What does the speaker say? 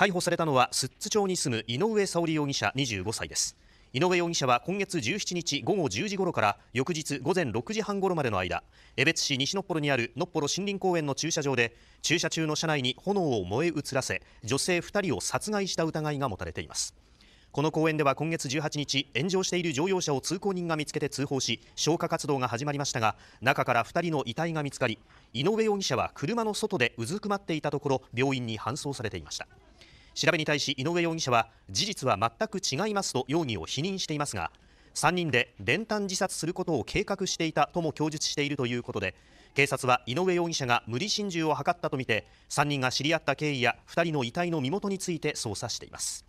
逮捕されたのは寿都町に住む井上沙織容疑者25歳です井上容疑者は今月17日午後10時頃から翌日午前6時半頃までの間江別市西のっぽろにあるのっぽろ森林公園の駐車場で駐車中の車内に炎を燃え移らせ女性2人を殺害した疑いが持たれていますこの公園では今月18日炎上している乗用車を通行人が見つけて通報し消火活動が始まりましたが中から2人の遺体が見つかり井上容疑者は車の外でうずくまっていたところ病院に搬送されていました調べに対し井上容疑者は事実は全く違いますと容疑を否認していますが3人で練炭自殺することを計画していたとも供述しているということで警察は井上容疑者が無理心中を図ったとみて3人が知り合った経緯や2人の遺体の身元について捜査しています。